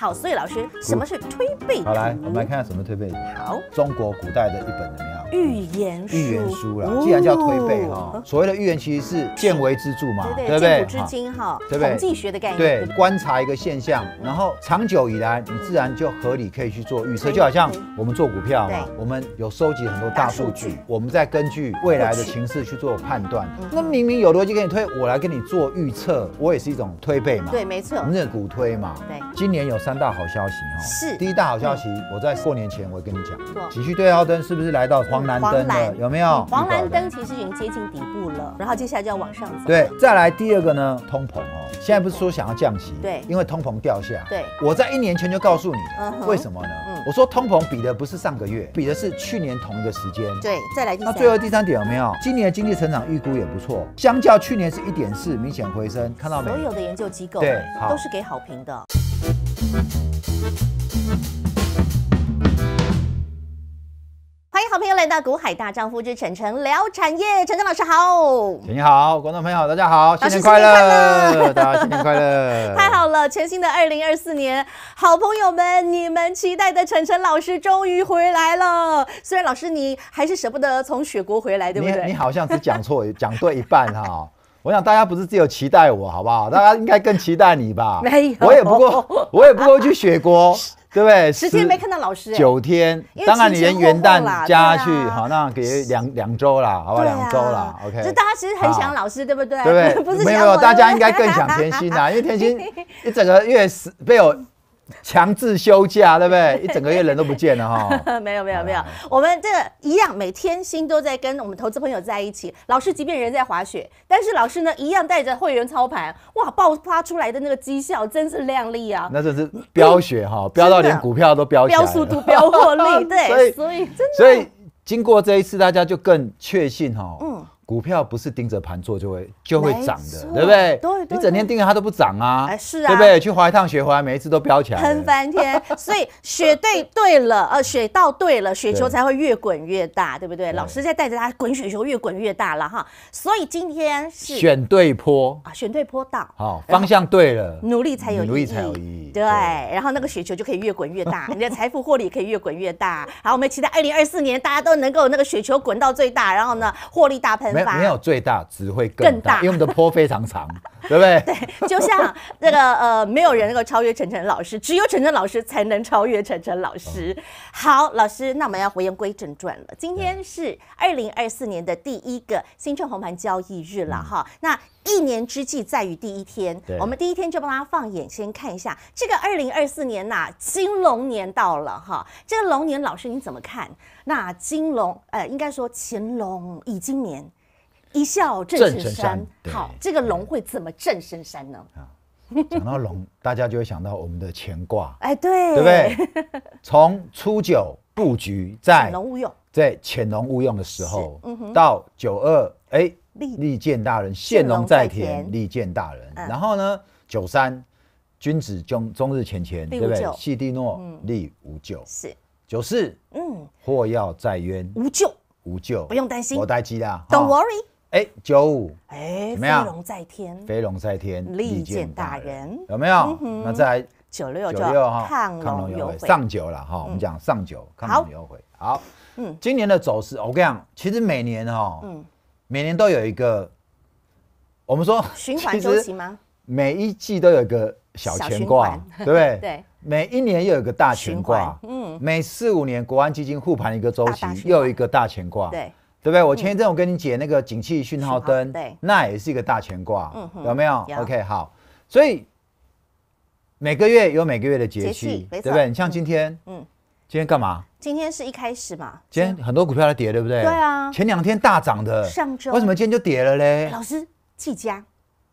好，所以老师，什么是推背？好，来，我们来看什么推背？好，中国古代的一本怎么样？预言书了，既然叫推背哈，所谓的预言其实是见微知著嘛，对不对？古之今哈，统计学的概念，对，观察一个现象，然后长久以来，你自然就合理可以去做预测，就好像我们做股票嘛，我们有收集很多大数据，我们在根据未来的情势去做判断。那明明有的辑给你推，我来跟你做预测，我也是一种推背嘛，对，没错，我们那股推嘛，对，今年有三大好消息哈，是，第一大好消息，我在过年前我跟你讲，急需对号灯是不是来到黄？黄蓝灯的，有没有？黄蓝灯其实已经接近底部了，然后接下来就要往上走。对，再来第二个呢，通膨哦，现在不是说想要降息？对，因为通膨掉下。对，我在一年前就告诉你为什么呢？我说通膨比的不是上个月，比的是去年同一个时间。对，再来第三。那最后第三点有没有？今年的经济成长预估也不错，相较去年是一点四，明显回升，看到没有？所有的研究机构对都是给好评的。好，朋友来到《古海大丈夫》之晨晨聊产业，晨晨老师好。你好，观众朋友大家好，新年快乐！大家新年快乐！太好了，全新的二零二四年，好朋友们，你们期待的晨晨老师终于回来了。虽然老师你还是舍不得从雪国回来，对不对？你你好像只讲错，讲对一半哈。我想大家不是只有期待我，好不好？大家应该更期待你吧？没有，我也不过，我也不过去雪国。对不对？十天没看到老师，九天。当然你连元旦加去，好，那给两两周啦，好吧，两周啦 o k 就大家其实很想老师，对不对？对不对？不是没有，大家应该更想甜心啊，因为甜心一整个月是被我。强制休假，对不对？一整个月人都不见了哈。没有没有没有，我们这一样，每天心都在跟我们投资朋友在一起。老师即便人在滑雪，但是老师呢，一样带着会员操盘，哇，爆发出来的那个绩效真是亮丽啊！那这是飙雪哈，飙到连股票都飙起来，飙速度，飙获利。对，所以所以真的，所以经过这一次，大家就更确信哈。嗯。股票不是盯着盘做就会就会涨的，对不对？对对，你整天盯着它都不涨啊，哎、是啊，对不对？去滑一趟雪回来，每一次都飙起来，喷翻天。所以雪对对了，呃，雪道对了，雪球才会越滚越大，对不对？老师在带着他滚雪球，越滚越大了哈。所以今天是选对坡啊，选对坡道，好，方向对了，努力才有意义，才有意义。对，然后那个雪球就可以越滚越大，你的财富获利可以越滚越大。好，我们期待二零二四年大家都能够那个雪球滚到最大，然后呢，获利大喷。没有最大只会更大，因我们的坡非常长，对不对？对，就像那个呃，没有人能够超越晨晨老师，只有晨晨老师才能超越晨晨老师。好，老师，那我们要回言归正传了。今天是二零二四年的第一个新春红盘交易日了哈。那一年之计在于第一天，我们第一天就帮大家放眼先看一下这个二零二四年呐，金龙年到了哈。这个龙年老师你怎么看？那金龙呃，应该说乾隆乙金年。一笑震神山，好，这个龙会怎么震神山呢？啊，讲到龙，大家就会想到我们的乾卦，哎，对，对不对？从初九布局在潜龙勿用，在潜龙勿用的时候，到九二，哎，利利见大人，现龙在田，利见大人。然后呢，九三，君子终终日乾乾，对不对？细地诺，利无咎。是九四，嗯，祸要在渊，无咎，无咎，不用担心，我待机啦。d o n t worry。哎，九五，哎，飞龙在天，飞龙在天，利见大人，有没有？那再九六，九六哈，亢龙有上九了哈。我们讲上九，亢龙有悔。好，嗯，今年的走势，我跟你讲，其实每年哈，嗯，每年都有一个，我们说 循环周期吗？每一季都有一个小乾卦，对不对？对。每一年又有一个大乾卦，嗯，每四五年，国安基金护盘一个周期，又有一个大乾卦，对。对不对？我前一阵我跟你解那个景气讯号灯，那也是一个大权卦，有没有？OK，好，所以每个月有每个月的节气，对不对？你像今天，嗯，今天干嘛？今天是一开始嘛，今天很多股票在跌，对不对？对啊，前两天大涨的，上周为什么今天就跌了嘞？老师季家，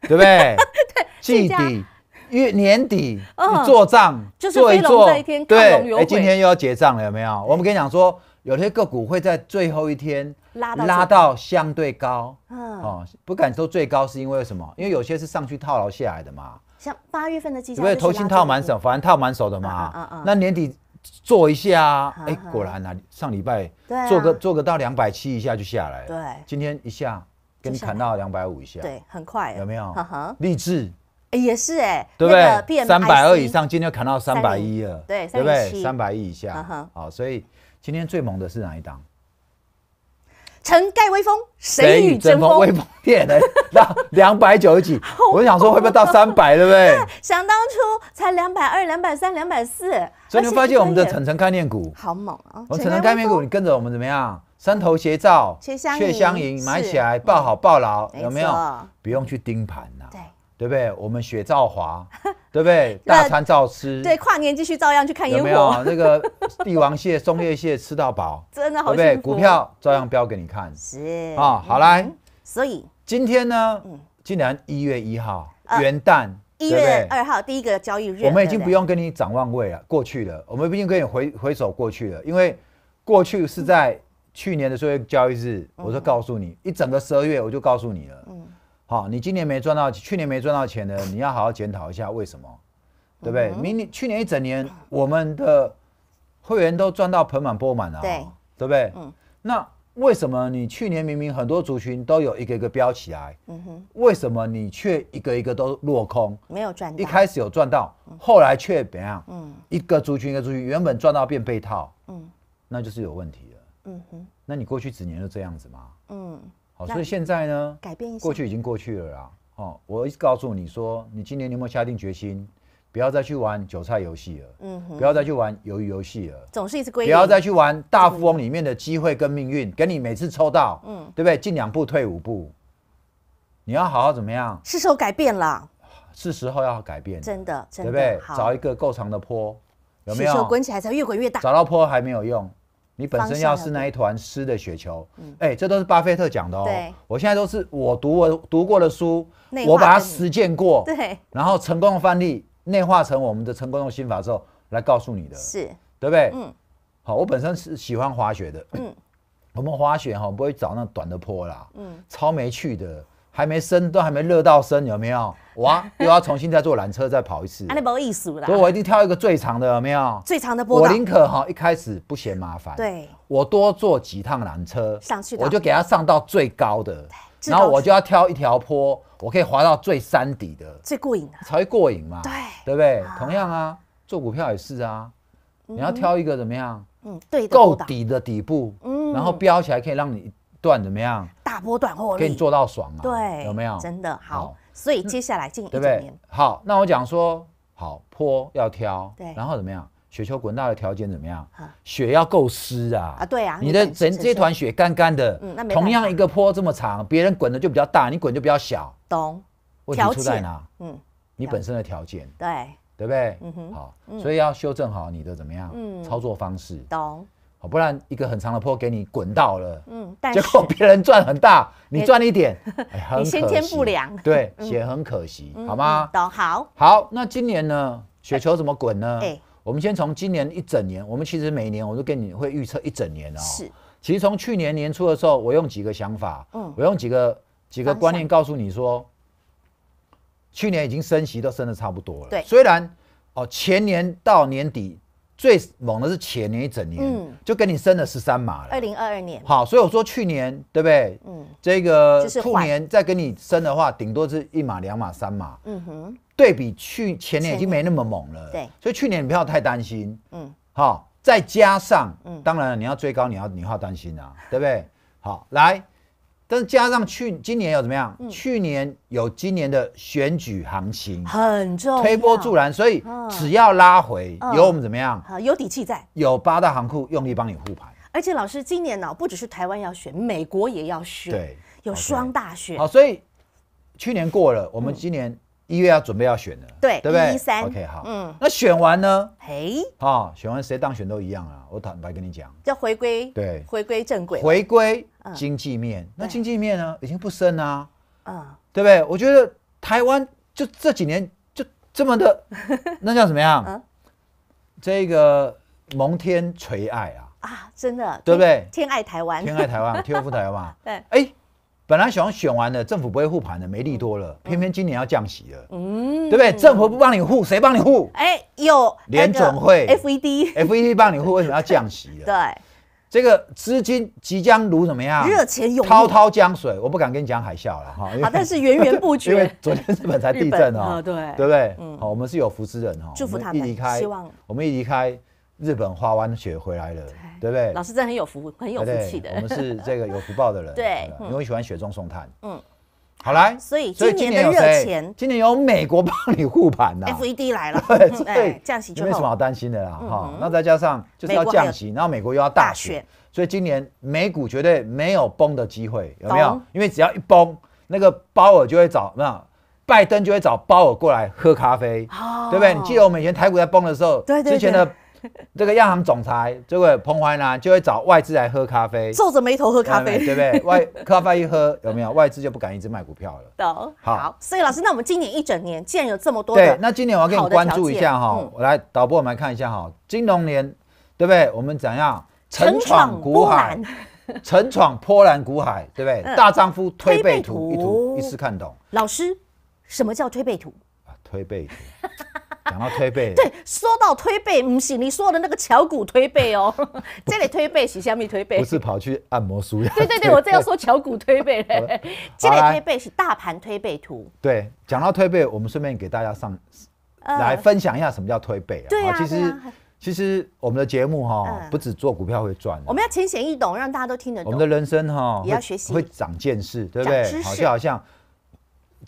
对不对？对，季底月年底做账，就是飞那一天对，哎，今天又要结账了，有没有？我们跟你讲说。有些个股会在最后一天拉拉到相对高，哦，不敢说最高，是因为什么？因为有些是上去套牢下来的嘛。像八月份的基金，因为投清套满手，反正套满手的嘛。那年底做一下，哎，果然啊，上礼拜做个做个到两百七以下就下来了。对，今天一下你砍到两百五以下，对，很快，有没有？励志也是哎，对不对？三百二以上，今天砍到三百一了，对，对不对？三百一以下，好，所以。今天最猛的是哪一档？陈盖威风，谁与争锋？威风，骗的两百九十几，我就想说会不会到三百，对不对？想当初才两百二、两百三、两百四，所以你发现我们的层层概念股好猛啊！层层概念股，你跟着我们怎么样？山头斜照，却相迎，买起来抱好抱牢，有没有？不用去盯盘呐。对不对？我们雪照滑，对不对？大餐照吃。对，跨年继续照样去看烟火。有没有 那个帝王蟹、松叶蟹吃到饱？真的好。对，股票照样标给你看。是啊，好嘞。所以今天呢，竟然一月一号元旦，一月二号第一个交易日，我们已经不用跟你展望未了，过去了。我们毕竟跟你回回首过去了，因为过去是在去年的时候交易日，我就告诉你一整个十二月，我就告诉你了。好，你今年没赚到去年没赚到钱的，你要好好检讨一下为什么，对不对？明年去年一整年，我们的会员都赚到盆满钵满了，对，对不对？嗯。那为什么你去年明明很多族群都有一个一个标起来，嗯哼，为什么你却一个一个都落空？没有赚到，一开始有赚到，后来却怎样？嗯，一个族群一个族群，原本赚到变被套，嗯，那就是有问题了。嗯哼，那你过去几年就这样子吗？嗯。好，所以现在呢，改变一下，过去已经过去了啦。哦，我一直告诉你说，你今年有没有下定决心，不要再去玩韭菜游戏了？嗯哼，不要再去玩鱿鱼游戏了。总是一次归一。不要再去玩大富翁里面的机会跟命运，给你每次抽到，嗯，对不对？进两步退五步，你要好好怎么样？是时候改变了，是时候要改变，真的，真的，对不对？找一个够长的坡，有没有？滚起来才越滚越大。找到坡还没有用。你本身要是那一团湿的雪球，哎，这都是巴菲特讲的哦。我现在都是我读我读过的书，我把它实践过，然后成功的范例内化成我们的成功的心法之后，来告诉你的，是，对不对？嗯，好，我本身是喜欢滑雪的，嗯，我们滑雪哈不会找那短的坡啦，嗯，超没趣的。还没升，都还没热到升，有没有？哇，又要重新再坐缆车再跑一次，那没意思了。所以我一定挑一个最长的，有没有？最长的坡，我宁可哈一开始不嫌麻烦。对，我多坐几趟缆车上去，我就给它上到最高的，然后我就要挑一条坡，我可以滑到最山底的，最过瘾的才会过瘾嘛，对，对不对？同样啊，做股票也是啊，你要挑一个怎么样？嗯，对，够底的底部，嗯，然后飙起来可以让你。段怎么样？大波段，给你做到爽啊！对，有没有？真的好，所以接下来一议。对不对？好，那我讲说，好坡要挑，对，然后怎么样？雪球滚大的条件怎么样？雪要够湿啊！啊，对啊，你的整这团雪干干的，嗯，那同样一个坡这么长，别人滚的就比较大，你滚就比较小。懂。问题出在哪？嗯，你本身的条件。对，对不对？嗯哼，好，所以要修正好你的怎么样？嗯，操作方式。懂。好，不然一个很长的坡给你滚到了，嗯，结果别人赚很大，你赚一点，很可惜，对，也很可惜，好吗？懂好。好，那今年呢？雪球怎么滚呢？我们先从今年一整年，我们其实每年我都跟你会预测一整年哦。是。其实从去年年初的时候，我用几个想法，嗯，我用几个几个观念告诉你说，去年已经升息都升的差不多了。对，虽然哦，前年到年底。最猛的是前年一整年，嗯，就跟你升了十三码了。二零二二年，好，所以我说去年对不对？嗯，这个，兔年再跟你升的话，顶多是一码、两码、三码。嗯哼。对比去前年已经没那么猛了。对。所以去年你不要太担心。嗯。好，再加上，嗯，当然你要追高，你要，你要担心啊，对不对？好，来。但是加上去今年有怎么样？去年有今年的选举行情，很重推波助澜。所以只要拉回，有我们怎么样？啊，有底气在，有八大行库用力帮你护盘。而且老师，今年呢，不只是台湾要选，美国也要选，对，有双大选。好，所以去年过了，我们今年。一月要准备要选的，对，对不对？一三，OK，好，嗯，那选完呢？嘿，啊，选完谁当选都一样啊，我坦白跟你讲，要回归，对，回归正轨，回归经济面。那经济面呢，已经不深啊，嗯，对不对？我觉得台湾就这几年就这么的，那叫怎么样？这个蒙天垂爱啊，啊，真的，对不对？天爱台湾，天爱台湾，天福台湾，对，哎。本来想选完了，政府不会护盘的，没利多了，偏偏今年要降息了，嗯，对不对？政府不帮你护，谁帮你护？哎，有联总会，F E D，F E D 帮你护，为什么要降息了？对，这个资金即将如怎么样？热钱涌，滔滔江水，我不敢跟你讲海啸了哈。好，但是源源不绝，因为昨天日本才地震哦，对，对不对？嗯，好，我们是有福之人哦，祝福他们，一离开，希望我们一离开。日本花完雪回来了，对不对？老师真很有福，很有福气的。我们是这个有福报的人，对，因为喜欢雪中送炭。嗯，好来，所以今年有热钱，今年有美国帮你护盘呐 f e d 来了，对 对，降息之没什么好担心的啦，哈。那再加上就是要降息，然后美国又要大选，所以今年美股绝对没有崩的机会，有没有？因为只要一崩，那个鲍尔就会找那拜登就会找鲍尔过来喝咖啡，对不对？你记得我们以前台股在崩的时候，对之前的。这个央行总裁，这个彭淮南就会找外资来喝咖啡，皱着眉头喝咖啡，对不对？外 咖啡一喝，有没有外资就不敢一直卖股票了？对，好。所以老师，那我们今年一整年，既然有这么多的，对，那今年我要跟你关注一下哈。我来导播，我们来看一下哈，金龙年，对不对？我们怎样？陈闯古海，陈闯波澜古海，对不对？大丈夫推背图，一图一次看懂。老师，什么叫推背图？啊，推背图。讲到推背，对，说到推背，唔是你说的那个巧骨推背哦，这里推背是虾米推背？不是跑去按摩舒压？对对对，我这要说巧骨推背嘞，这里推背是大盘推背图。对，讲到推背，我们顺便给大家上来分享一下什么叫推背啊？对啊，其实其实我们的节目哈，不止做股票会赚，我们要浅显易懂，让大家都听得懂。我们的人生哈，也要学习，会长见识，对不对？好，就好像。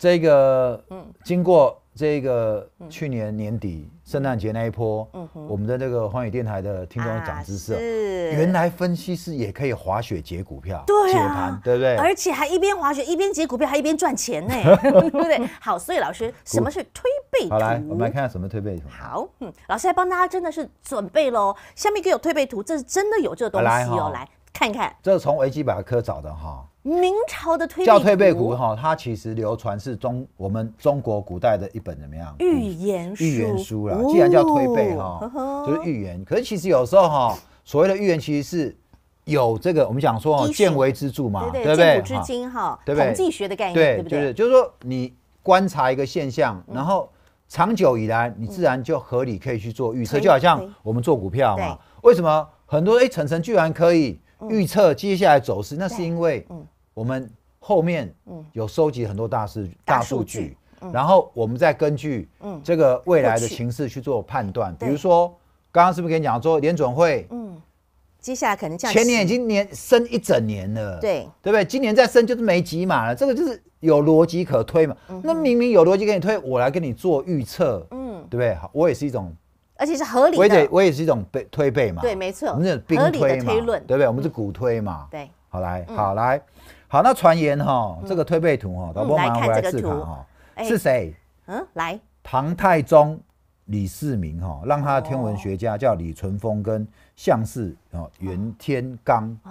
这个，嗯，经过这个去年年底圣诞节那一波，嗯哼，我们的这个寰宇电台的听众长知识，是原来分析师也可以滑雪解股票，对，解盘，对不对？而且还一边滑雪一边解股票，还一边赚钱呢，对不对？好，所以老师，什么是推背图？好，来，我们来看看什么推背图？好，嗯，老师来帮大家真的是准备喽。下面就有推背图，这是真的有这东西哦，来看看，这是从维基百科找的哈。明朝的推叫推背图哈，它其实流传是中我们中国古代的一本怎么样？预言书预言书啦，既然叫推背哈，就是预言。可是其实有时候哈，所谓的预言其实是有这个我们讲说见微知著嘛，对不对？哈，对不对？统计学的概念，对，就是就是说你观察一个现象，然后长久以来你自然就合理可以去做预测，就好像我们做股票嘛，为什么很多哎层层居然可以？预测接下来走势，那是因为我们后面有收集很多大数大数据，然后我们再根据这个未来的情势去做判断。比如说，刚刚是不是跟你讲说联准会？嗯，接下来可能降。前年已经连升一整年了，对对不对？今年再升就是没几码了，这个就是有逻辑可推嘛。那明明有逻辑给你推，我来跟你做预测，嗯，对不对？好，我也是一种。而且是合理的。我也我也是一种背推背嘛。对，没错。我们是兵推嘛，对不对？我们是鼓推嘛。对。好来，好来，好。那传言哈，这个推背图哈，老伯，马上回来来看这哈。是谁？嗯，来。唐太宗李世民哈，让他的天文学家叫李淳风跟相士啊袁天罡哦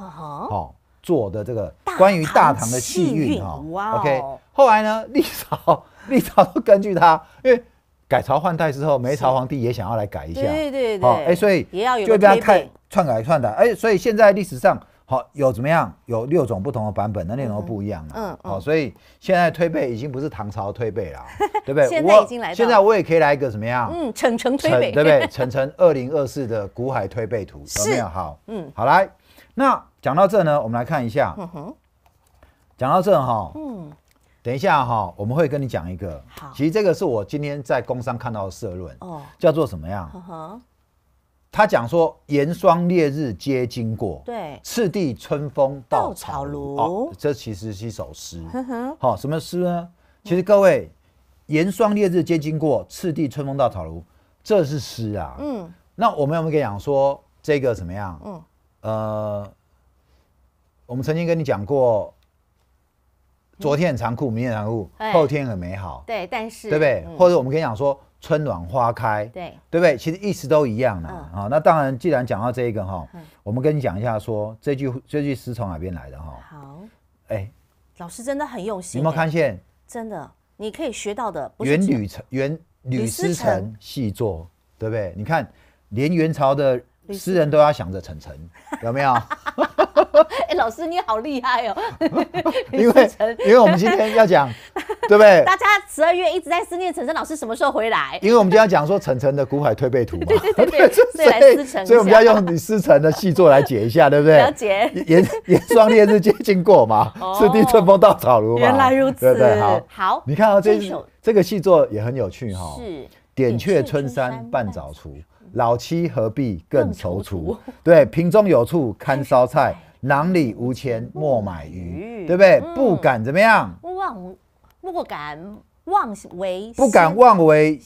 哈做的这个关于大唐的气运哈。OK。后来呢，历朝 历朝都根据他，因为。改朝换代之后，没朝皇帝也想要来改一下，对对对，哦，哎，所以就要有推看篡改篡改，哎，所以现在历史上好有怎么样，有六种不同的版本，内容都不一样了，嗯，好，所以现在推背已经不是唐朝推背了，对不对？我已经来，现在我也可以来一个怎么样？嗯，层层推背，对不对？层层二零二四的古海推背图，有没有？好，嗯，好来，那讲到这呢，我们来看一下，嗯哼，讲到这哈，嗯。等一下哈，我们会跟你讲一个。好，其实这个是我今天在工商看到的社论。哦，叫做什么样？他讲说“严霜烈日皆经过，对，次第春风到草庐”。哦，这其实是一首诗。哼哼，好，什么诗呢？其实各位，“严霜烈日皆经过，次第春风到草庐”，这是诗啊。嗯。那我们有没有讲说这个怎么样？嗯。呃，我们曾经跟你讲过。昨天很残酷，明天残酷，后天很美好。对，但是对不对？或者我们可以讲说春暖花开。对，对不对？其实意思都一样的啊。那当然，既然讲到这一个哈，我们跟你讲一下说这句这句诗从哪边来的哈。好，哎，老师真的很用心。有没有看见？真的，你可以学到的。元吕成，元吕思成细作，对不对？你看，连元朝的。诗人都要想着陈晨，有没有？哎，老师你好厉害哦！因为因为我们今天要讲，对不对？大家十二月一直在思念陈晨老师，什么时候回来？因为我们今天要讲说陈晨的《古海推背图》嘛，对对对，所以所以我们要用你思陈的细作来解一下，对不对？了解。严严霜烈日接近过嘛，次地春风稻草如嘛。原来如此，对对，好。好。你看啊，这首这个细作也很有趣哈。是。点却春山半早出。老妻何必更踌躇？对，瓶中有醋堪烧菜，囊里无钱莫买鱼，对不对？不敢怎么样？妄，莫敢妄为，不敢妄为，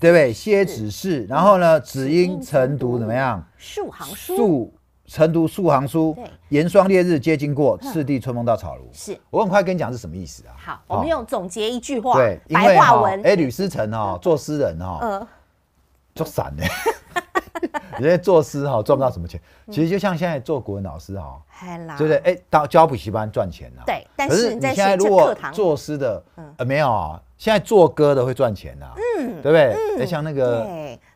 对不对？些子事。然后呢？只因晨读怎么样？数行书，晨读数行书。严霜烈日皆经过，次第春风到草庐。是我很快跟你讲是什么意思啊？好，我们用总结一句话，对，白话文。哎，吕思成哦，做诗人哦，嗯，做散的。人家作诗哈赚不到什么钱，其实就像现在做国文老师哈，是不是？哎，到教补习班赚钱呐。对，但是你现在如果作诗的，呃，没有啊。现在做歌的会赚钱呐，嗯，对不对？嗯，像那个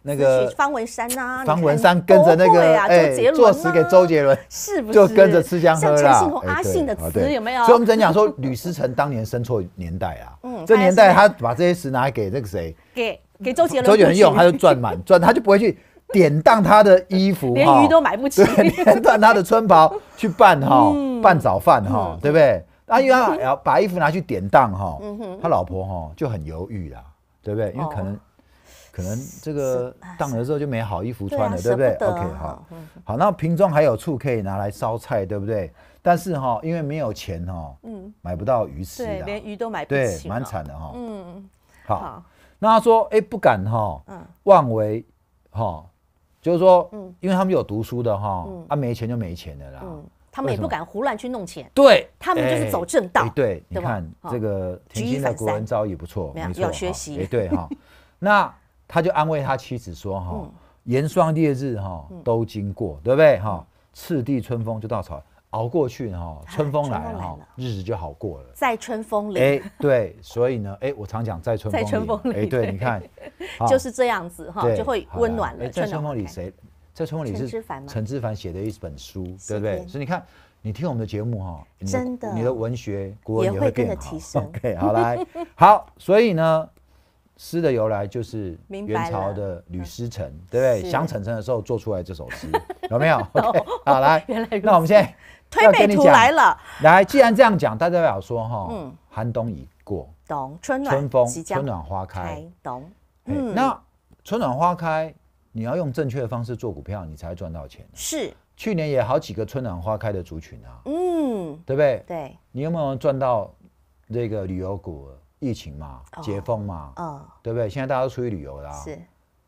那个方文山呐，方文山跟着那个哎作词给周杰伦，是是不就跟着吃香喝辣。像阿信阿信的词有没有？所以我们才讲说，吕思成当年生错年代啊。嗯，这年代他把这些词拿来给那个谁？给给周杰伦，周杰伦用，他就赚满赚，他就不会去。典当他的衣服，连鱼都买不起。连断他的春袍去办哈，办早饭哈，对不对？啊，因为要把衣服拿去典当哈，他老婆哈就很犹豫啦，对不对？因为可能可能这个当了之后就没好衣服穿了，对不对？OK 哈，好，那瓶装还有醋可以拿来烧菜，对不对？但是哈，因为没有钱哈，嗯，买不到鱼吃，连鱼都买不起，蛮惨的哈。嗯，好，那他说哎，不敢哈，妄为哈。就是说，嗯，因为他们有读书的哈，嗯，啊，没钱就没钱的啦，他们也不敢胡乱去弄钱，对，他们就是走正道，对，你看这个田心的古文招也不错，没错，有学习，也对哈，那他就安慰他妻子说哈，严霜烈日哈都经过，对不对哈？次第春风就到朝。熬过去哈，春风来哈，日子就好过了。在春风里，哎，对，所以呢，哎，我常讲在春风里，哎，对，你看，就是这样子哈，就会温暖了。在春风里谁？在春风里是陈之凡，写的一本书，对不对？所以你看，你听我们的节目哈，真的，你的文学国也会变得提升。OK，好来，好，所以呢，诗的由来就是元朝的吕思成，对不对？想逞逞的时候做出来这首诗，有没有？OK，好来，原来那我们现在。推背图来了，来，既然这样讲，大家要说哈，嗯，寒冬已过，懂春暖春风，春暖花开，懂，嗯，那春暖花开，你要用正确的方式做股票，你才赚到钱。是，去年也好几个春暖花开的族群啊，嗯，对不对？对，你有没有赚到这个旅游股？疫情嘛，解封嘛，嗯，对不对？现在大家都出去旅游了，是，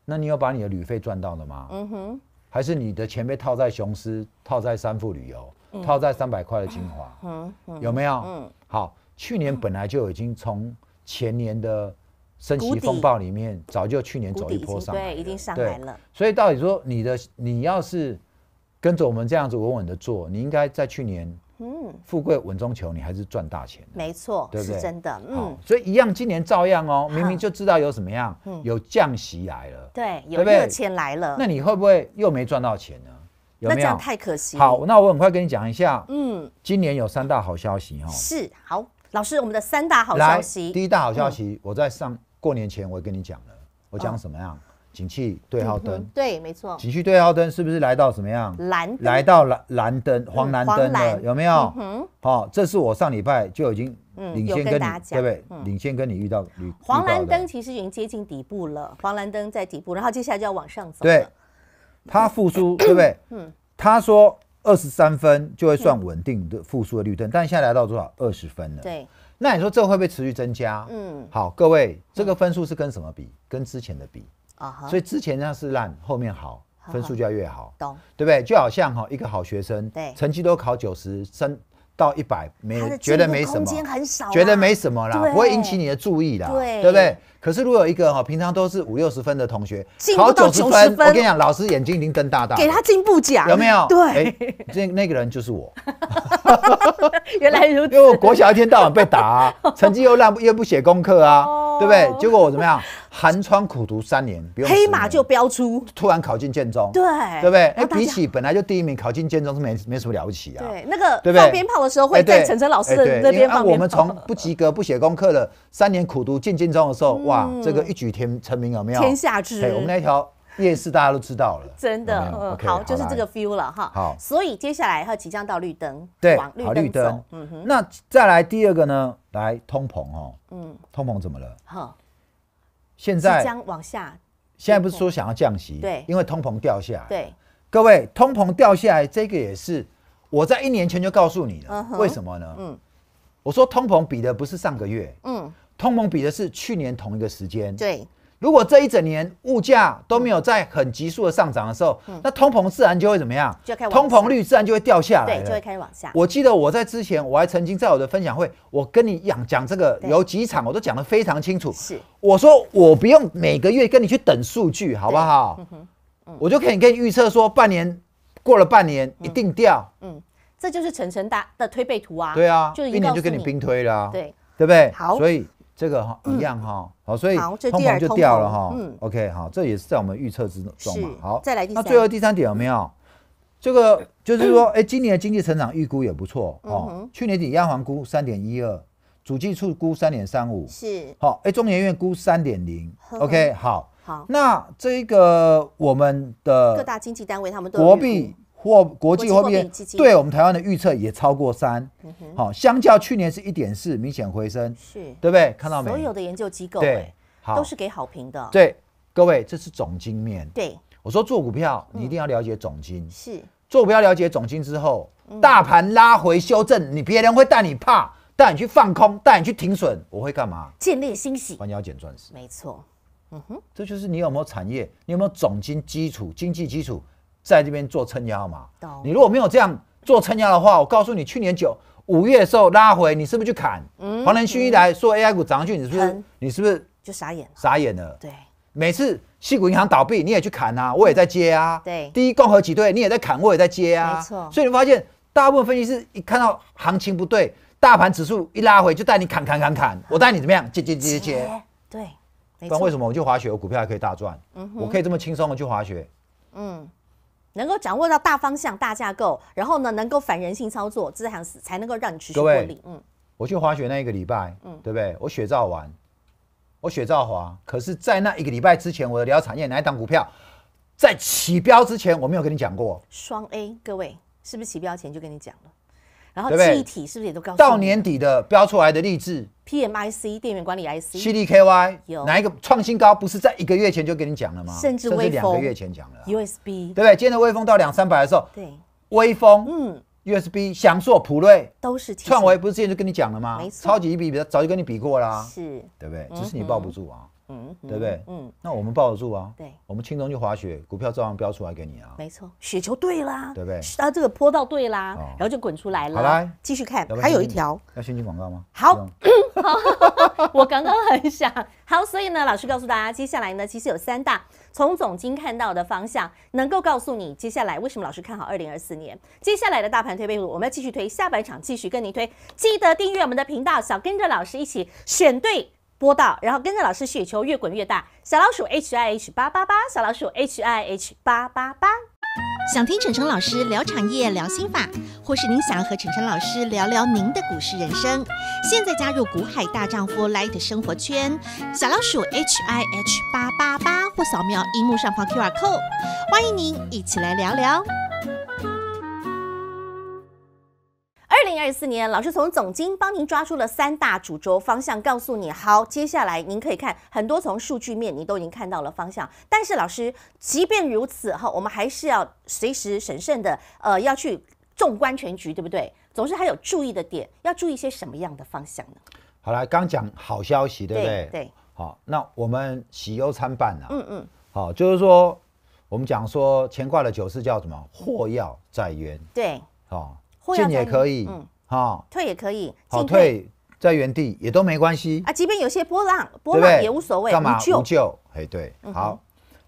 那你有把你的旅费赚到了吗？嗯哼，还是你的钱被套在雄狮，套在三富旅游？套在三百块的精华，有没有？好，去年本来就已经从前年的升息风暴里面，早就去年走一波上，对，已经上来了。所以到底说，你的你要是跟着我们这样子稳稳的做，你应该在去年，嗯，富贵稳中求，你还是赚大钱没错，对不对？真的，嗯。所以一样，今年照样哦，明明就知道有什么样，有降息来了，对，有热钱来了，那你会不会又没赚到钱呢？那没有？太可惜。好，那我很快跟你讲一下。嗯，今年有三大好消息哈。是，好，老师，我们的三大好消息。第一大好消息，我在上过年前，我跟你讲了，我讲什么样？景气对号灯。对，没错。景气对号灯是不是来到什么样？蓝。来到蓝蓝灯，黄蓝灯有没有？嗯好，这是我上礼拜就已经领先跟你，对不对？领先跟你遇到黄蓝灯其实已经接近底部了，黄蓝灯在底部，然后接下来就要往上走。对。他复苏 对不对？嗯，他说二十三分就会算稳定的复苏的绿灯，但现在来到多少二十分了？对，那你说这会不会持续增加？嗯，好，各位，这个分数是跟什么比？跟之前的比啊，所以之前那是烂，后面好，分数就要越好，懂对不对？就好像哈一个好学生，对，成绩都考九十，升到一百，没有觉得没什么，觉得没什么啦，不会引起你的注意啦，对不对？可是如果有一个哈，平常都是五六十分的同学，考九十分，我跟你讲，老师眼睛已经瞪大大，给他进步奖，有没有？对，这那个人就是我。原来如此。因为我国小一天到晚被打，啊，成绩又烂，又不写功课啊，对不对？结果我怎么样？寒窗苦读三年，黑马就飙出，突然考进建中，对，对不对？哎，比起本来就第一名考进建中是没没什么了不起啊。对，那个对不对？放鞭炮的时候会在陈晨老师的那边放鞭炮。我们从不及格、不写功课的三年苦读进建中的时候。哇，这个一举天成名有没有？天下之，我们那条夜市大家都知道了，真的。OK，好，就是这个 feel 了哈。好，所以接下来要即将到绿灯，对，绿灯。绿灯。嗯哼。那再来第二个呢？来通膨哦，嗯。通膨怎么了？哈。现在将往下。现在不是说想要降息？对。因为通膨掉下来。对。各位，通膨掉下来，这个也是我在一年前就告诉你的。为什么呢？嗯。我说通膨比的不是上个月。嗯。通膨比的是去年同一个时间。对，如果这一整年物价都没有在很急速的上涨的时候，那通膨自然就会怎么样？就通膨率自然就会掉下来。对，就会开始往下。我记得我在之前，我还曾经在我的分享会，我跟你讲讲这个，有几场我都讲的非常清楚。是，我说我不用每个月跟你去等数据，好不好？嗯哼，我就可以跟你预测说，半年过了半年一定掉。嗯，这就是晨晨大的推背图啊。对啊，就一年就给你兵推了对，对不对？好，所以。这个哈一样哈，好，所以通膨就掉了哈。OK，好，这也是在我们预测之中嘛。好，再来第三。那最后第三点有没有？这个就是说，哎，今年的经济成长预估也不错哦。去年底央行估三点一二，主计处估三点三五，是好。哎，中研院估三点零。OK，好。好，那这个我们的各大经济单位，他们都国币。或国际货币对我们台湾的预测也超过三，好，相较去年是一点四，明显回升，是，对不对？看到没所有的研究机构对，都是给好评的。对，各位，这是总金面。对，我说做股票，你一定要了解总金。是，做股票了解总金之后，大盘拉回修正，你别人会带你怕，带你去放空，带你去停损，我会干嘛？建立信喜，你要捡钻石。没错。嗯哼，这就是你有没有产业，你有没有总金基础、经济基础。在这边做撑腰嘛？你如果没有这样做撑腰的话，我告诉你，去年九五月的时候拉回，你是不是去砍？嗯，黄仁勋一来说 AI 股涨上去，你是不是你是不是就傻眼了？傻眼了。对，每次硅股银行倒闭，你也去砍啊，我也在接啊。对，第一共和几队，你也在砍，我也在接啊。没错。所以你发现，大部分分析师一看到行情不对，大盘指数一拉回，就带你砍砍砍砍，我带你怎么样接接接接？对。不然为什么我去滑雪，我股票还可以大赚？嗯，我可以这么轻松的去滑雪。嗯。能够掌握到大方向、大架构，然后呢，能够反人性操作，这项才能够让你持续获利。嗯，我去滑雪那一个礼拜，嗯，对不对？我雪照玩，我雪照滑。可是，在那一个礼拜之前，我的聊产业哪一档股票在起标之前，我没有跟你讲过双 A。各位，是不是起标前就跟你讲了？然后气体是不是也都到年底的标出来的励志 P M I C 电源管理 I C 七 D K Y 有哪一个创新高不是在一个月前就跟你讲了吗？甚至两个月前讲了 U S B 对不对？天的微风到两三百的时候，对微风嗯 U S B 翔硕普瑞都是创维，不是之前就跟你讲了吗？没错，超级一比比早就跟你比过啦，是，对不对？只是你抱不住啊。嗯，对不对？嗯，那我们抱得住啊。对，我们轻松去滑雪，股票照样标出来给你啊。没错，雪球对啦，对不对？啊，这个坡道对啦，然后就滚出来了。好啦，继续看，还有一条，要先进广告吗？好，我刚刚很想。好，所以呢，老师告诉大家，接下来呢，其实有三大从总经看到的方向，能够告诉你接下来为什么老师看好二零二四年。接下来的大盘推背路，我们要继续推，下半场继续跟你推。记得订阅我们的频道，小跟着老师一起选对。播到，然后跟着老师，雪球越滚越大。小老鼠 H I H 八八八，小老鼠 H I H 八八八。想听晨晨老师聊产业、聊心法，或是您想和晨晨老师聊聊您的股市人生，现在加入股海大丈夫 l i g h t 生活圈，小老鼠 H I H 八八八，或扫描荧幕上方 QR code，欢迎您一起来聊聊。二零二四年，老师从总经帮您抓出了三大主轴方向，告诉你好。接下来您可以看很多从数据面，你都已经看到了方向。但是老师，即便如此哈，我们还是要随时审慎的，呃，要去纵观全局，对不对？总是还有注意的点，要注意些什么样的方向呢？好了，刚讲好消息，对不对？对，好，那我们喜忧参半呐。嗯嗯，好，就是说我们讲说《乾卦》的九四叫什么？祸要在源。对，好。进也可以，嗯，哈，退也可以，进退在原地也都没关系啊。即便有些波浪，波浪也无所谓，干嘛无救？哎，对，好，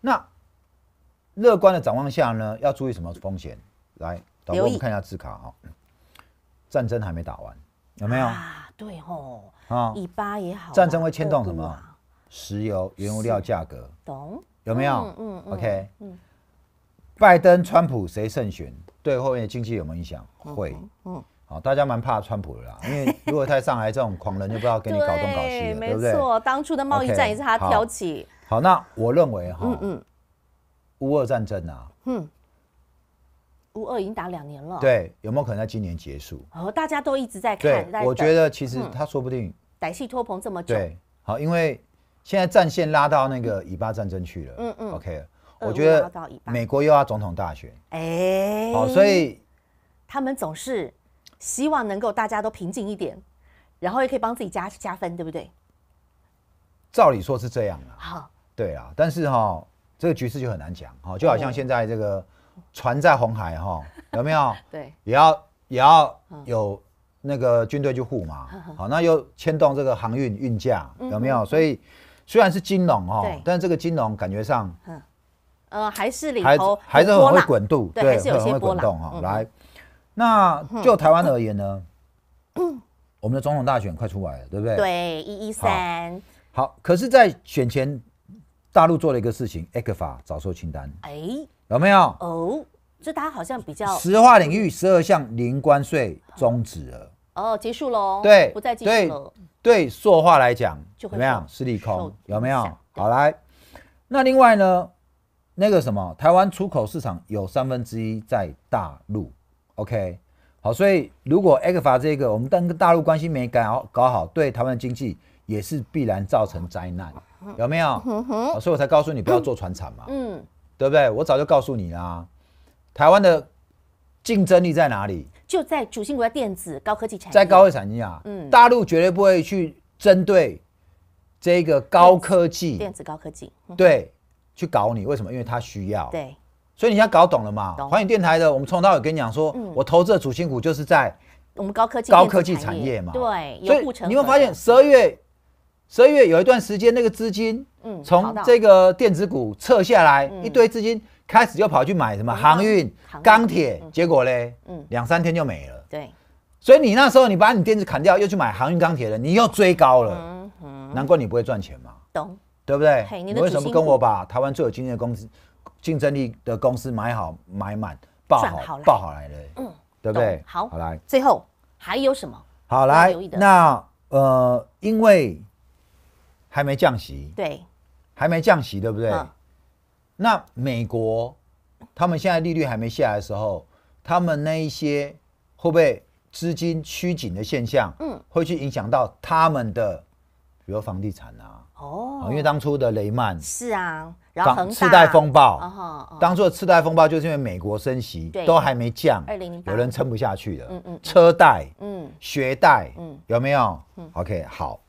那乐观的展望下呢，要注意什么风险？来，导播我们看一下字卡哈。战争还没打完，有没有啊？对吼，啊，以巴也好，战争会牵动什么？石油、原料价格，懂？有没有？嗯嗯。OK，嗯，拜登、川普谁胜选？对后面的经济有没有影响？会，嗯，好，大家蛮怕川普的啦，因为 如果他上来这种狂人，就不知道给你搞东搞西，对不对？没错，当初的贸易战也是他挑起。好，那我认为哈，嗯嗯，乌俄战争啊，嗯，乌二已经打两年了，对，有没有可能在今年结束？哦，大家都一直在看，我觉得其实他说不定，歹戏拖棚这么久，对，好，因为现在战线拉到那个以巴战争去了，嗯嗯，OK。我觉得美国又要总统大选，哎，好，所以他们总是希望能够大家都平静一点，然后也可以帮自己加加分，对不对？照理说是这样啊，好，对啊，但是哈，这个局势就很难讲，哈，就好像现在这个船在红海，哈，有没有？对，也要也要有那个军队去护嘛，好，那又牵动这个航运运价，有没有？所以虽然是金融，哈，但这个金融感觉上，嗯。呃，还是里头还是很会滚动，对，还是有些滚动哈。来，那就台湾而言呢，我们的总统大选快出来了，对不对？对，一一三。好，可是，在选前大陆做了一个事情，ECFA 早收清单，哎，有没有？哦，这家好像比较石化领域十二项零关税终止了，哦，结束了，对，不再进行了。对，塑化来讲，怎么样是利空？有没有？好来，那另外呢？那个什么，台湾出口市场有三分之一在大陆。OK，好，所以如果挨个法这个，我们但跟大陆关系没搞好，搞好对台湾经济也是必然造成灾难，有没有？所以，我才告诉你不要做船产嘛。嗯，对不对？我早就告诉你啦。台湾的竞争力在哪里？就在主心国家电子高科技产业。在高科技产业。嗯。大陆绝对不会去针对这个高科技。电子高科技。对。去搞你？为什么？因为他需要。对。所以你要搞懂了嘛？懂。寰宇电台的，我们从头到尾跟你讲说，我投资的主心骨就是在我们高科技高科技产业嘛。对。所以你会发现，十二月，十二月有一段时间，那个资金，从这个电子股撤下来，一堆资金开始就跑去买什么航运、钢铁，结果咧，嗯，两三天就没了。对。所以你那时候，你把你电子砍掉，又去买航运、钢铁了，你又追高了。嗯难怪你不会赚钱嘛。懂。对不对？为什么跟我把台湾最有经验的公司、竞争力的公司买好、买满、报好、报好来的？嗯，对不对？好，好来，最后还有什么？好来，那呃，因为还没降息，对，还没降息，对不对？那美国他们现在利率还没下来的时候，他们那一些会不会资金趋紧的现象？嗯，会去影响到他们的，比如房地产啊。哦，因为当初的雷曼是啊，然后次贷风暴，当初的次贷风暴就是因为美国升息，都还没降，二零零八有人撑不下去了，嗯嗯，车贷，嗯，学贷，嗯，有没有？OK，好，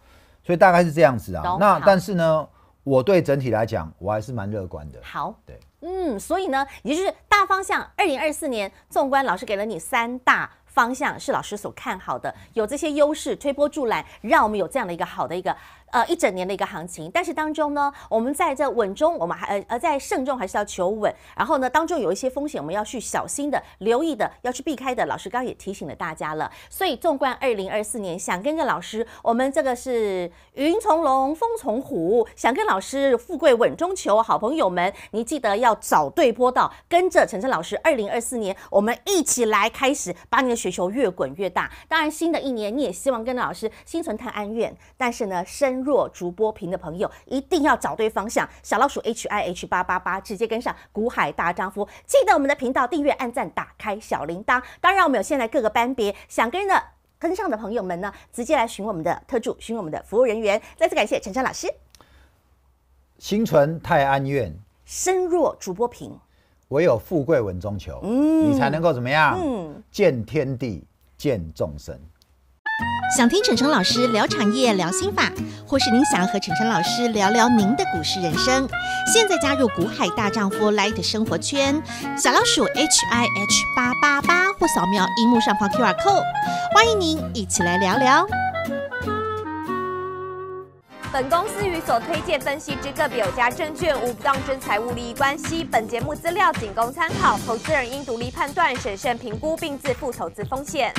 所以大概是这样子啊。那但是呢，我对整体来讲，我还是蛮乐观的。好，对，嗯，所以呢，也就是大方向，二零二四年，纵观老师给了你三大方向是老师所看好的，有这些优势推波助澜，让我们有这样的一个好的一个。呃，一整年的一个行情，但是当中呢，我们在这稳中，我们还呃呃在慎重，还是要求稳。然后呢，当中有一些风险，我们要去小心的留意的，要去避开的。老师刚刚也提醒了大家了。所以，纵观二零二四年，想跟着老师，我们这个是云从龙，风从虎，想跟老师富贵稳中求。好朋友们，你记得要找对坡道，跟着陈晨老师。二零二四年，我们一起来开始，把你的雪球越滚越大。当然，新的一年你也希望跟着老师心存泰安愿，但是呢，深若主播屏的朋友一定要找对方向，小老鼠 H I H 八八八直接跟上古海大丈夫。记得我们的频道订阅、按赞、打开小铃铛。当然，我们有现在各个班别想跟的跟上的朋友们呢，直接来询我们的特助，询我们的服务人员。再次感谢陈山老师。心存泰安愿，身若主播屏，唯有富贵稳中求，嗯，你才能够怎么样？嗯，见天地，见众生。想听陈晨老师聊产业、聊心法，或是您想和陈晨老师聊聊您的股市人生，现在加入股海大丈夫 Light 生活圈，小老鼠 H I H 八八八或扫描荧幕上方 QR Code，欢迎您一起来聊聊。本公司与所推荐分析之个别有价证券无不当之财务利益关系，本节目资料仅供参考，投资人应独立判断、审慎评估并自负投资风险。